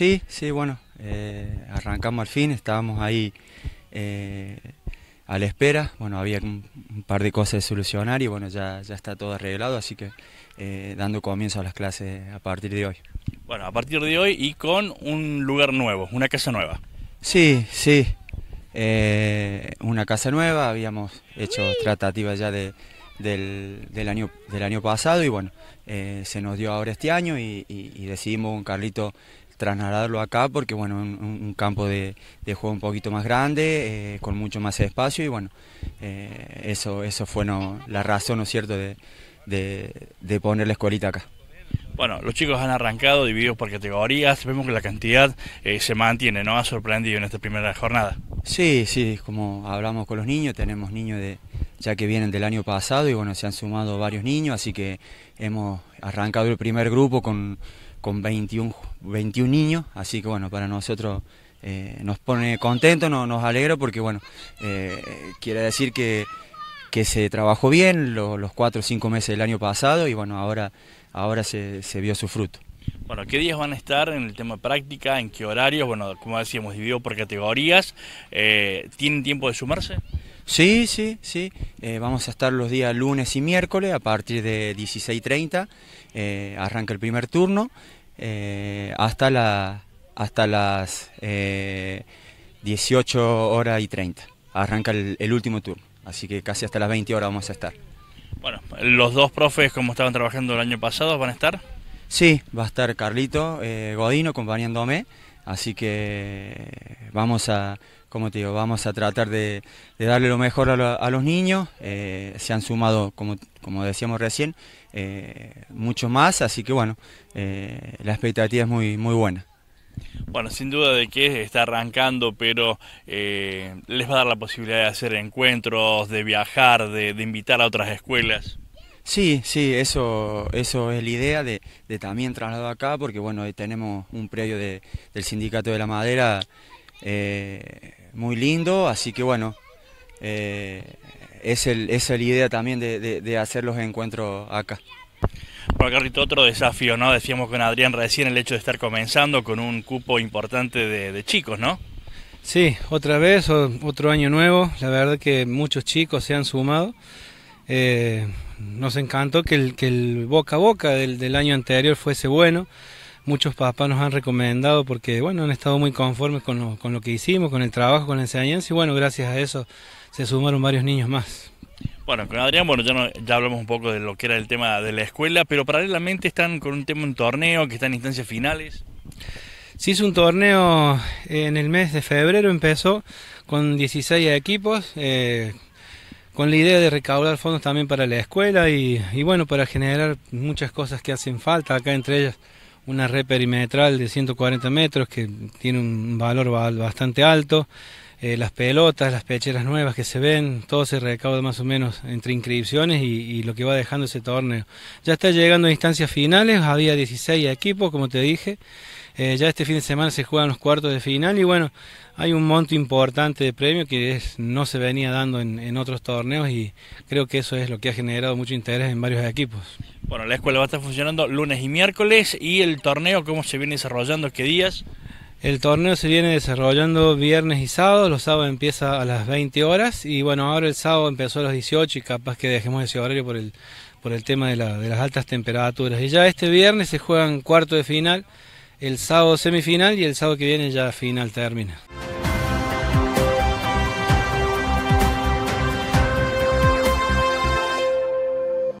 Sí, sí, bueno, eh, arrancamos al fin, estábamos ahí eh, a la espera, bueno, había un, par de cosas de solucionar y bueno, ya, ya está todo arreglado, así que eh, dando comienzo a las clases a partir de hoy. Bueno, a partir de hoy y con un lugar nuevo, una casa nueva. Sí, sí, una casa nueva, habíamos hecho tratativas ya del, año, del año pasado y bueno, se nos dio ahora este año y, decidimos con Carlito trasladarlo acá porque bueno, un, campo de, juego un poquito más grande, eh, con mucho más espacio y bueno, eh, eso, eso fue la razón, ¿no es cierto?, de, poner la escuelita acá. Bueno, los chicos han arrancado divididos por categorías, vemos que la cantidad eh, se mantiene, ¿no? Ha sorprendido en esta primera jornada. Sí, sí, como hablamos con los niños, tenemos niños de, ya que vienen del año pasado y bueno, se han sumado varios niños, así que hemos arrancado el primer grupo con con 21, 21 niños, así que bueno, para nosotros eh, nos pone contento, nos alegra porque bueno, eh, quiere decir que, se trabajó bien los 4 o 5 meses del año pasado y bueno, ahora, ahora se, vio su fruto. Bueno, ¿qué días van a estar en el tema de práctica? ¿En qué horarios? Bueno, como decíamos, dividido por categorías. Eh, ¿Tienen tiempo de sumarse? Sí, sí, sí. Eh, vamos a estar los días lunes y miércoles a partir de 16.30. Eh, arranca el primer turno eh, hasta, hasta las 18 horas y 30. Arranca el, último turno. Así que casi hasta las 20 horas vamos a estar. Bueno, los dos profes como estaban trabajando el año pasado van a estar. Sí, va a estar Carlito Godino acompañándome Así que vamos a, como te digo, vamos a tratar de, darle lo mejor a, los niños. Eh, se han sumado, como, decíamos recién, eh, mucho muchos más, así que bueno, eh, la expectativa es muy, muy buena. Bueno, sin duda de que está arrancando, pero les va a dar la posibilidad de hacer encuentros, de viajar, de invitar a otras escuelas. Sí, sí, eso, eso es la idea de, también trasladar acá, porque bueno, tenemos un predio del Sindicato de la Madera eh, muy lindo, así que bueno, eh, es, la idea también de, hacer los encuentros acá. Bueno, Carrito, otro desafío, ¿no? Decíamos con Adrián recién el hecho de estar comenzando con un cupo importante de, chicos, ¿no? Sí, otra vez, otro año nuevo. La verdad que muchos chicos se han sumado. Eh, nos encantó que el, que el boca a boca del, año anterior fuese bueno. Muchos papás nos han recomendado porque bueno, han estado muy conformes con lo, que hicimos, con el trabajo, con la enseñanza y bueno, gracias a eso se sumaron varios niños más. Bueno, con Adrián, bueno, ya, hablamos un poco de lo que era el tema de la escuela, pero paralelamente están con un tema, un torneo que está en instancias finales. Sí, es un torneo en el mes de febrero, empezó con 16 equipos, eh, con la idea de recaudar fondos también para la escuela y, bueno, para generar muchas cosas que hacen falta, acá entre ellas una red perimetral de 140 metros que tiene un valor bastante alto. Eh, las pelotas, las pecheras nuevas que se ven, todo se recauda más o menos entre inscripciones y, y, lo que va dejando ese torneo. Ya está llegando a instancias finales, había 16 equipos, como te dije, eh, ya este fin de semana se juegan los cuartos de final y bueno, hay un monto importante de premio que no se venía dando en, otros torneos y creo que eso es lo que ha generado mucho interés en varios equipos. Bueno, la escuela va a estar funcionando lunes y miércoles y el torneo, ¿cómo se viene desarrollando? ¿Qué días? El torneo se viene desarrollando viernes y sábado, los sábados empieza a las 20 horas y bueno, ahora el sábado empezó a las 18 y capaz que dejemos ese horario por el, tema de, las altas temperaturas. Y ya este viernes se juegan cuartos de final el sábado semifinal y el sábado que viene ya final termina.